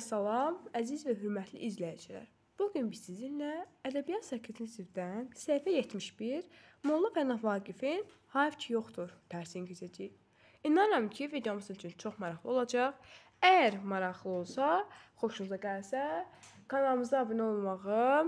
Salam, əziz və hörmətli izləyicilər. Bu gün biz sizinlə Ədəbiyyat Sekretinizdən səhifə 71 Molla Pənah Vaqifin Hayf ki yoxdur dərsini keçəcəyik. İnanıram ki, videomuz üçün çox maraqlı olacaq. Əgər maraqlı olsa, xoşunuza gəlsə, kanalımıza abunə olmağı,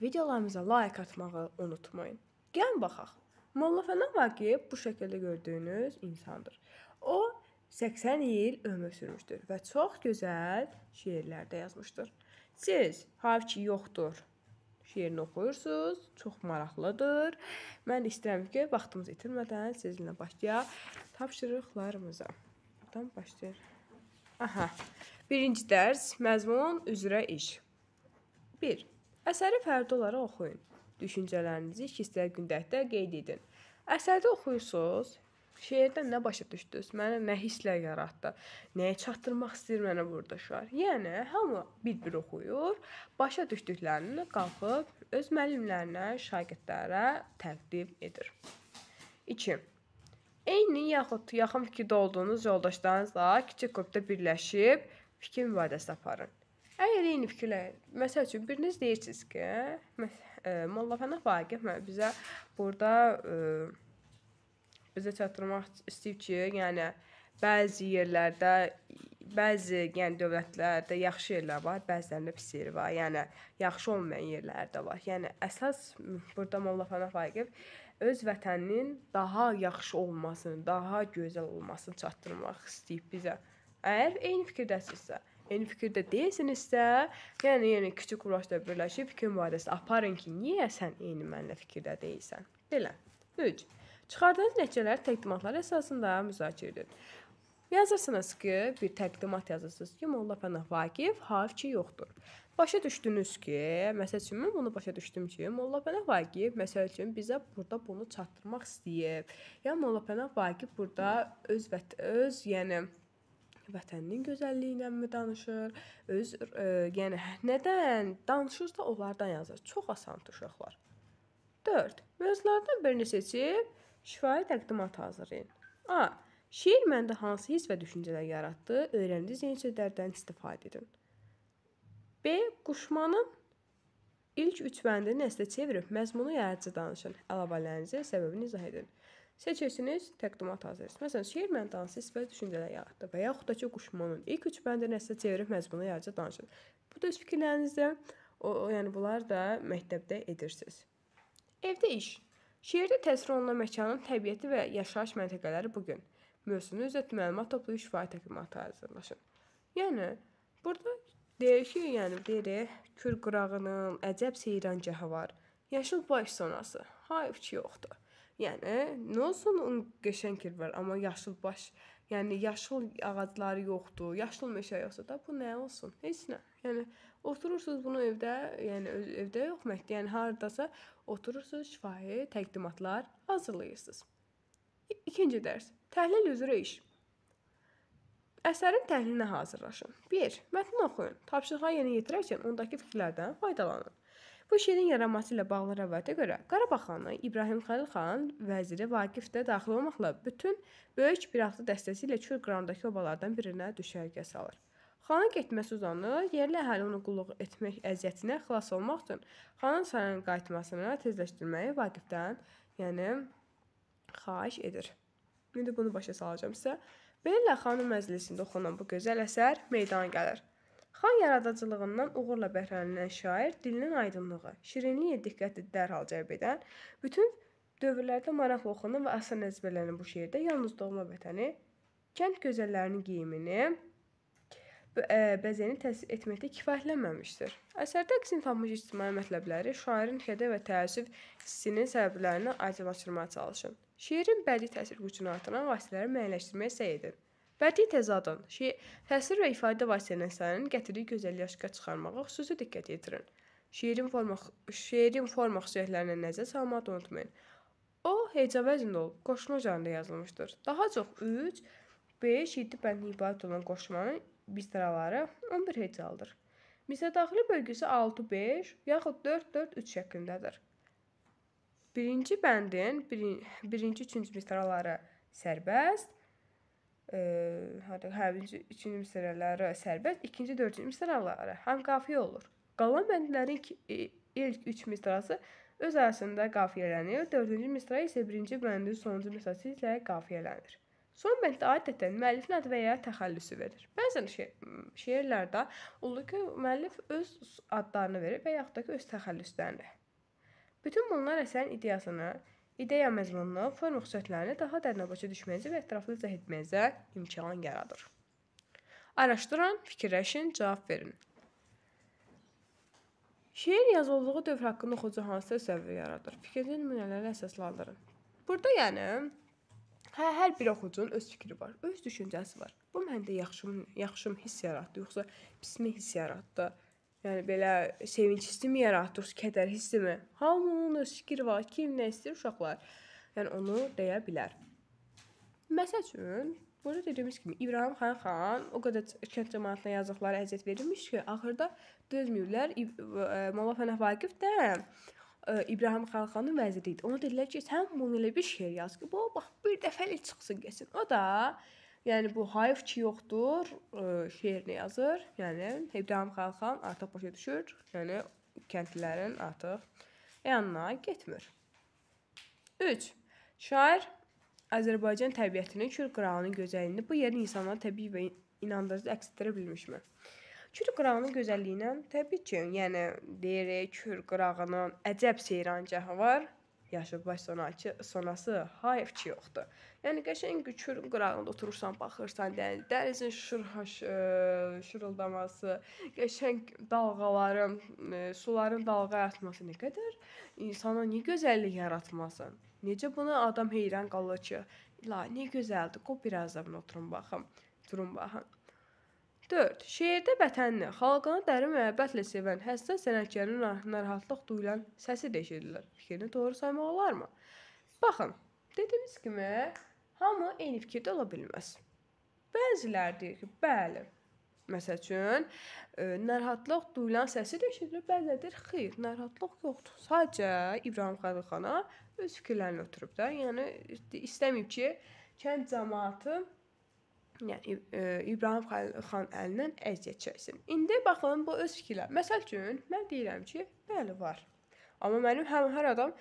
videolarımıza like atmağı unutmayın. Gəlin baxaq. Molla Pənah Vaqif bu şəkildə gördüyünüz insandır. O 80 il ömür sürmüşdür və çox gözəl şeirlər də yazmışdır. Siz Hav ki yoxdur şeirini oxuyursunuz. Çox maraqlıdır. Mən istəyirəm ki, vaxtımızı itirmədən sizinlə başlayaq tapşırıqlarımıza. Buradan başlayır. Aha. Birinci dərs məzmun üzrə iş. 1. Əsəri fərdi olaraq oxuyun. Düşüncələrinizi iki hissəyə gündəlikdə qeyd edin. Əsərdə oxuyursunuz, Şeirdən nə başa düşdünüz? Mənə nə hisslər yaratdı? Nəyə çatdırmaq istəyir mənə burada şair? Yəni hamı bir-bir oxuyur, başa düşdüklərini qalxıb öz müəllimlərinə, şagirdlərə təqdim edir. 2. Eyni yaxud yaxın fikirdə olduğunuz yoldaşlarınızla kiçik qrupda birləşib fikir mübadiləsi aparın. Əgər eyni fikirlər, məsəl üçün biriniz deyirsiniz ki, e, Molla Pənah Vaqif bizə burada ə, e, bizə çatdırmaq istəyib ki, yəni bəzi yerlərdə bəzi yəni dövlətlərdə yaxşı yerlər var, bəzilərində pis yeri var. Yəni yaxşı olmayan yerləri də var. Yəni əsas burada Molla Pənah Vaqif öz vətəninin daha yaxşı olmasını, daha gözəl olmasını çatdırmaq istəyib bizə. Əgər eyni fikirdəsinizsə, eyni fikirdə deyilsinizsə, yəni yəni kiçik quruluşda birləşib fikir mübadiləsi aparın ki, niyə sən eyni mənlə fikirdə deyilsən? Belə. 3. Çıxardığınız nəticələr təqdimatlar əsasında müzakirə edin. Yazırsınız ki, bir təqdimat yazırsınız ki, Molla Pənah Vaqif Havçi yoxdur. Başa düşdünüz ki, məsəl üçün mən bunu başa düşdüm ki, Molla Pənah Vaqif məsəl üçün bizə burada bunu çatdırmaq istəyib. Ya Molla Pənah Vaqif burada öz vət öz, yəni vətəninin gözəlliyi iləmi danışır, öz e, yəni nədən danışırsa onlardan yazır. Çox asandır uşaqlar. 4. Mövzulardan birini seçib Şifahi təqdimat hazırlayın. A. Şeir məndə hansı hiss və düşüncələr yaratdı? Öyrəndiyiniz yeni sözlərdən istifadə edin. B. Quşmanın ilk üç bəndini nəslə çevirib məzmunu yaradıcı danışın. Əlavələrinizi səbəbini izah edin. Seçirsiniz, təqdimat hazırlayırsınız. Məsələn, şeir məndə hansı hiss və düşüncələr yaratdı və yaxud da ki, quşmanın ilk üç bəndini nəslə çevirib məzmunu yaradıcı danışın. Bu da öz fikirlərinizdə, o, o yəni bunlar da məktəbdə edirsiniz. Evdə iş Şeirdə təsvir olunan məkanın təbiəti və yaşayış məntəqələri bu gün mövzunu üzrə məlumat toplayış fəaliyyət təqdimatı hazırlaşın. Yəni burada deyir ki, yəni deyir, Kür qırağının əcəb seyrançahı var. Yaşıl baş sonası. Hayf ki yoxdur. Yəni nə olsun, onun qəşəng kür var, amma yaşıl baş Yəni yaşıl ağacları yoxdur, yaşıl meşə yoxsa da bu nə olsun? Heç nə. Yəni oturursunuz bunu evdə, yəni öz, evdə yox, məktəb, yəni hardasa oturursunuz, şifahi təqdimatlar hazırlayırsınız. İkinci dərs: Təhlil üzrə iş. Əsərin təhlilinə hazırlaşın. 1. Mətni oxuyun. Tapşırıqları yerinə yetirərkən ondakı fikirlərdən faydalanın. Bu şeirin yaranması ilə bağlı rəvayətə görə Qarabağ xanı İbrahim Xəlil xan vəziri Vaqif də daxil olmaqla bütün böyük bir atlı dəstəsi ilə Çür qırandakı obalardan birinə düşərgə salır. Xanın getməsi uzanır, yerli əhali onu qulluq etmək əziyyətinə xilas olmaq üçün xanın sarayına qayıtmasını tezləşdirməyi Vaqifdən, yəni xahiş edir. İndi bunu başa salacağam sizə. Beləliklə xanın məclisində oxunan bu gözəl əsər meydana gəlir. Xan yaradıcılığından uğurla bəhrələnən şair dilinin aydınlığı, şirinliyə diqqəti dərhal cəlb edən, bütün dövrlərdə maraqlı oxunan və asan əzbərlənən bu şeirdə yalnız doğma vətəni, kənd gözəllərinin geyimini, bəzəyini təsvir etməkdə kifayətlənməmişdir. Əsərdə əksin tapmış ictimai mətləbləri şairin xədə və təəssüf hissinin səbəblərini aydınlaşdırmağa çalışın. Şeirin bədii təsir gücünü artıran vasitələri müəyyənləşdirməyə səy edin. Bədii təzadın, şeir, təsir və ifadə vasitələrinin gətirdiyi gözəl yaşqa çıxarmağa xüsusi diqqət yetirin. Şeirin forma şeirin forma xüsusiyyətlərini nəzərə salmağı unutmayın. O heca vəznində olub, qoşma janrında yazılmışdır. Daha çox 3, 5, 7 bəndin ibarət olan qoşmanın misraları 11 hecalıdır. Misra daxili bölgüsü 6, 5 yaxud 4, 4, 3 şəklindədir. Birinci bəndin birinci, üçüncü misraları sərbəst, hə birinci, üçüncü misraları sərbəst, ikinci, dördüncü misraları həm qafiyə olur. Qalan bəndlərin e, ilk 3 misrası öz arasında qafiyələnir. 4-cü misra isə 1-ci bəndin sonuncu misrası ilə qafiyələnir. Son bənd adətən müəllifin adı və ya təxəllüsü verir. Bəzən şeir, şeirlərdə olur ki, müəllif öz adlarını verir və yaxud da ki, öz təxəllüslərini. Bütün bunlar əsərin ideyasını, ideya məzmununu, forma xüsusiyyətlərini daha dərinə başa düşməyinizə və ətraflı izah etməyinizə imkan yaradır. Araşdırın, fikirləşin, cavab verin. Şeir yazıldığı dövr haqqında oxucu hansı təsəvvür yaradır? Fikirli nümunələrə əsaslandırın. Burada yəni hə, hər bir oxucunun öz fikri var, öz düşüncəsi var. Bu məndə yaxşımı, yaxşım hiss yaratdı, yoxsa pismi hiss yaratdı? Yəni belə sevinç hissimi yaratır, kədər hissimi. Hamının öz fikri var, kim nə istəyir uşaqlar. Yəni onu deyə bilər. Məsəl üçün Burada dediyimiz kimi İbrahim xan xan o qədər kənd cəmaatına yazıqları əziyyət verilmiş ki, axırda dözmürlər. E, Molla Fənəh Vaqif də e, İbrahim xan xanın vəziri idi. Ona dedilər ki, sən bunu elə bir şeir yaz ki, bu bax bir dəfəlik çıxsın getsin. O da Yəni bu Hayf ki yoxdur, ə, e, şeirini yazır. Yəni İbrahim Xalxan artıq başa düşür. Yəni kəndlilərin artıq yanına getmir. 3. Şair Azərbaycan təbiətini, kür qırağının gözəlliyini bu yerin insanlara təbii və inandırıcı əks etdirə bilmişmi? Kür qırağının gözəlliyi ilə təbii ki, yəni deyirik, kür qırağının əcəb seyrancağı var yaşıb baş sonrakı sonası hayf ki yoxdur. Yəni qəşəng güçün qırağında oturursan, baxırsan, yəni dənizin şırhaş e, şırıldaması, qəşəng dalğaların, e, suların dalğa atması nə qədər insana nə gözəllik yaratmasın. Necə buna adam heyran qalır ki, la nə gözəldir. Qo biraz da buna oturun baxım, durun baxın. 4. Şeirdə vətənini, xalqını dərin məhəbbətlə sevən həssas sənətkarın narahatlıq duyulan səsi də eşidilir. Fikrini doğru saymaq olarmı? Baxın, dediyimiz kimi hamı eyni fikirdə ola bilməz. Bəziləri deyir ki, bəli. Məsəl üçün, e, narahatlıq duyulan səsi də eşidilir, bəzədir. Xeyr, narahatlıq yoxdur. Sadəcə İbrahim Xəlilxana öz fikirlərini ötürüb də, yəni istəməyib ki, kənd cəmaatı yəni e, İbrahim xan əlindən əziyyət çəksin. İndi baxın bu öz fikirlər. Məsəl üçün mən deyirəm ki, bəli var. Amma mənim həm hər adam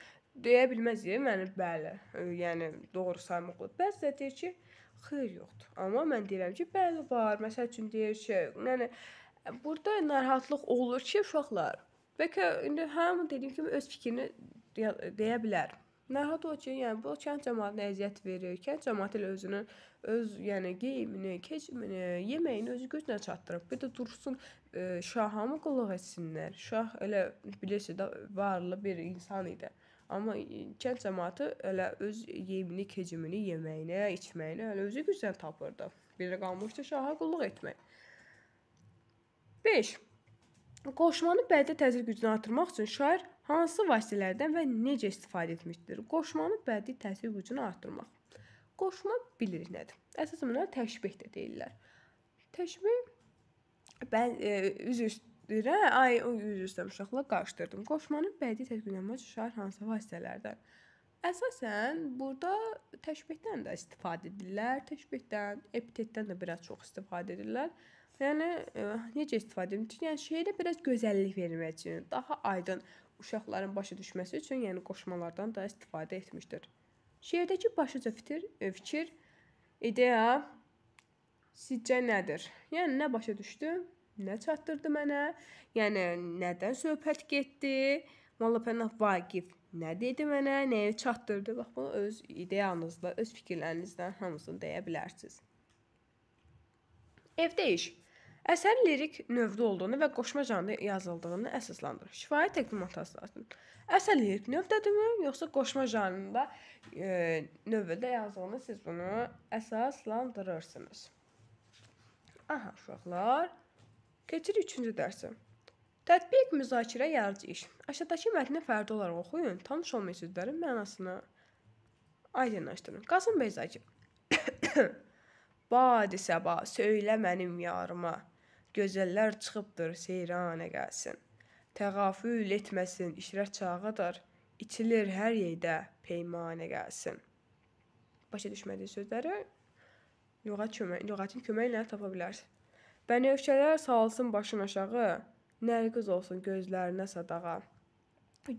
deyə bilməz deyə məni bəli, e, yəni doğru saymaq olur. Bəzi də deyir ki, xeyr yoxdur. Amma mən deyirəm ki, bəli var. Məsəl üçün deyir ki, yəni burada narahatlıq olur ki, uşaqlar bəlkə indi hamı dediyim kimi öz fikrini deyə, deyə bilər. Narahat o ki, yəni bu kənd cəmaatına əziyyət verir. Kənd cəmaatı ilə özünün öz yəni geyimini, keçimini, yeməyini özü gözünə çatdırıb. Bir də dursun ə, e, şahamı qulluq etsinlər. Şah elə bilirsiniz də varlı bir insan idi. Amma kənd cəmaəti elə öz yemini, keçimini, yeməyinə, içməyinə elə özü güclə tapırdı. Bir də qalmışdı şaha qulluq etmək. 5. Qoşmanı bədii təsvir gücünü artırmaq üçün şair hansı vasitələrdən və necə istifadə etmişdir? Qoşmanın bədii təsvir gücünü artırmaq. Qoşma bilirik nədir. Əsasən buna təşbeh də deyirlər. Təşbeh bən e, üz üstə ay üz üstə uşaqla qarışdırdım. Qoşmanın bədii tədqiqatına şair hansı vasitələrdən? Əsasən burada təşbehdən də istifadə edirlər, təşbehdən, epitetdən də biraz çox istifadə edirlər. Yəni e, necə istifadə edirlər? Yəni şeirə biraz gözəllik vermək üçün, daha aydın uşaqların başa düşməsi üçün, yəni qoşmalardan da istifadə etmişdir. Şeirdəki başlıca e, fikir, fikir ideya sizcə nədir? Yəni nə başa düşdü? Nə çatdırdı mənə? Yəni nədən söhbət getdi? Mollapənah Vaqif nə dedi mənə? Nəyə çatdırdı? Bax bunu öz ideyanızla, öz fikirlərinizlə hamısını deyə bilərsiniz. Evdə iş Əsər lirik növdə olduğunu və qoşma janrda yazıldığını əsaslandırır. Şifahi təqdimat əsasın. Əsər lirik növdədirmi, yoxsa qoşma janrında e, növdə yazıldığını siz bunu əsaslandırırsınız. Aha, uşaqlar, keçirik 3-cü dərsə. Tətbiq, müzakirə, yaradıcı iş. Aşağıdakı mətni fərdi olaraq oxuyun, tanış olmayan sözlərin mənasını aydınlaşdırın. Qasım bəy Zakir. Badi səba söylə mənim yarıma. Gözəllər çıxıbdır seyranə gəlsin. Təğafül etməsin işrət çağıdır. İçilir hər yerdə peymanə gəlsin. Başa düşmədiyi sözləri lüğət kömək, lüğətin köməyi ilə tapa bilərsən. Bənövşələr salsın başın aşağı, nərgiz olsun gözlərinə sadağa.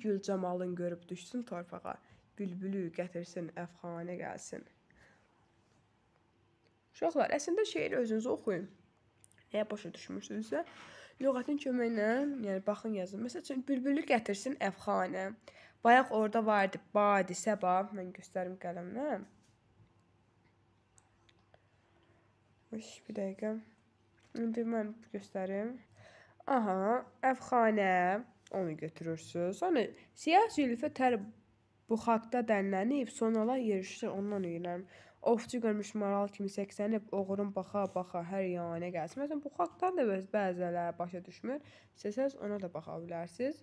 Gül camalın görüb düşsün torpağa, bülbülü gətirsin əfxanə gəlsin. Uşaqlar, əslində şeiri özünüz oxuyun. Əgər hə, başa düşmürsünüzsə, lüğətin köməklə, yəni baxın yazın. Məsələn, bülbülü gətirsin əfxanə. Bayaq orada var idi badi, səba. Mən göstərim qələmlə. Hə. Üç, bir dəqiqə. İndi mən göstərim. Aha, əfxanə onu götürürsüz. Sonra siyah zülfü tər buxaqda dənlənib, sonalar yerişir, ondan öyrənirəm. Ovçu görmüş maral kimi səksənib, oğrun baxa-baxa hər yanə gəlsin. Məsələn, bu xalqdan da bəziləri başa düşmür. İstəsəz ona da baxa bilərsiz.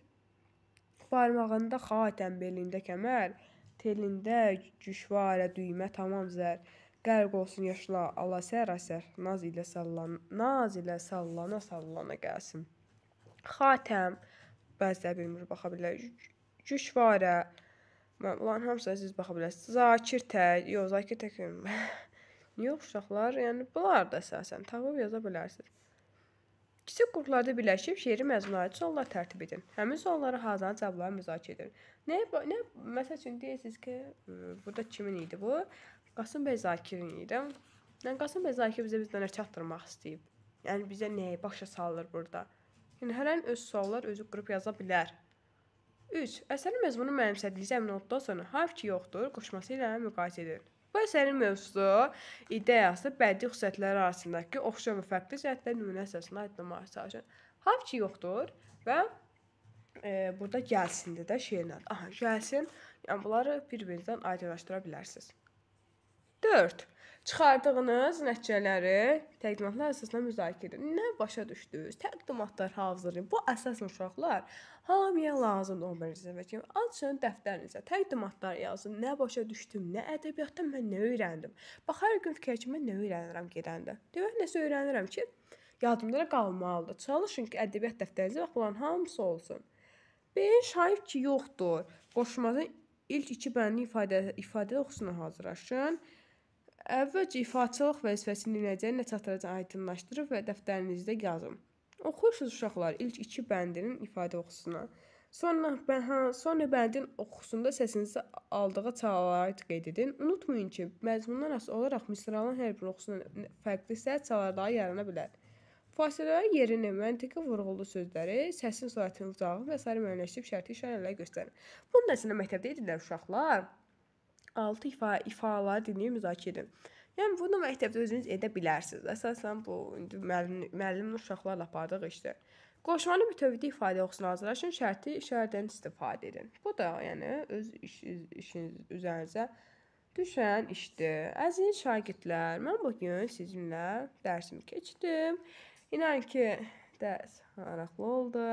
Barmağında xatəm, belində kəmər, telində güşvarə düymə tamam zər. Qərq olsun yaşla alasər əsər, naz ilə sallan, naz ilə sallana sallana gəlsin. Xatəm bəzə bilmir baxa bilər. Güşvarə Mən onların hamısına siz baxa bilərsiniz. Zakir Tək, yox, Zakir Tək. Niyə oxşaqlar? Yəni bunlar da əsasən tapıb yaza bilərsiniz. Kiçik qruplarda birləşib şeiri məzmunayət suallar tərtib edin. Həmin suallara hazırlanan cavabları müzakirə edin. Nə nə məsəl üçün deyirsiniz ki, burada kimin idi bu? Qasım bəy Zakirin idi. Yəni Qasım bəy Zakir bizə bizdən nə çatdırmaq istəyib? Yəni bizə nəyi başa salır burada? Yəni hər an öz suallar özü qrup yaza bilər. 3. Əsərin məcmunu mənimsədiyiniz əmin olduqdan sonra harf ki yoxdur, qoşması ilə müqayisə edin. Bu əsərin mövzusu ideyası bədii xüsusiyyətləri arasındakı oxşar və fərqli cəhətlər nümunə əsasında aydınlamağa çalışın. Harf ki yoxdur və e, burada gəlsində də şeirlə. Aha, gəlsin. Yəni bunları bir-birindən aydınlaşdıra bilərsiniz. 4. Çıxardığınız nəticələri təqdimatlar əsasında müzakirə edin. Nə başa düşdünüz? Təqdimatlar hazırlayın. Bu əsasən uşaqlar hamıya lazımdır 11-ci sinifə kimi. Açın dəftərinizə, təqdimatlar yazın. Nə başa düşdüm, nə ədəbiyyatdan mən nə öyrəndim. Bax hər gün fikirə kimi mən nə öyrənirəm gedəndə. Demək nəsə öyrənirəm ki, yadımda qalmalıdır. Çalışın ki, ədəbiyyat dəftərinizə bax bunların hamısı olsun. 5 hayf ki yoxdur. Qoşmada ilk 2 bəndin ifadə ifadədə oxusuna hazırlaşın. Əvvəlcə ifaçılıq vəzifəsini necə çatdıracağını aydınlaşdırıb və dəftərinizdə yazın. Oxuyursunuz uşaqlar ilk 2 bəndinin ifadə oxusuna. Sonra bəha, hə, sonra bəndin oxusunda səsinizə aldığı çalarları qeyd edin. Unutmayın ki, məzmundan asılı olaraq misraların hər bir oxusunun fərqli səs çalarları yarana bilər. Fasilələrin yerini, məntiqi vurğulu sözləri, səsin sürətinin uzağı və sair müəyyənləşdirib şərti işarələrlə göstərin. Bunun nəticəsində məktəbdə edirlər uşaqlar. 6 ifa ifalar dinləyib müzakirə edin. Yəni bunu məktəbdə özünüz edə bilərsiniz. Əsasən bu indi müəllim müəllimin uşaqlarla apardığı işdir. Qoşmanı bütövlükdə ifadə oxusuna hazırlaşın, şərti işarədən istifadə edin. Bu da yəni öz iş, işiniz üzərinizə düşən işdir. Əziz şagirdlər, mən bu gün sizinlə dərsimi keçdim. İnan ki, dərs maraqlı oldu.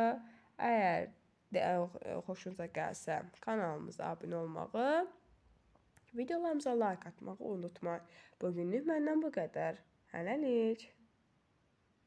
Əgər də, e, xoşunuza gəlsə, kanalımıza abunə olmağı Videolarımıza like atmağı unutmayın. Bugünlük məndən bu qədər. Hələlik.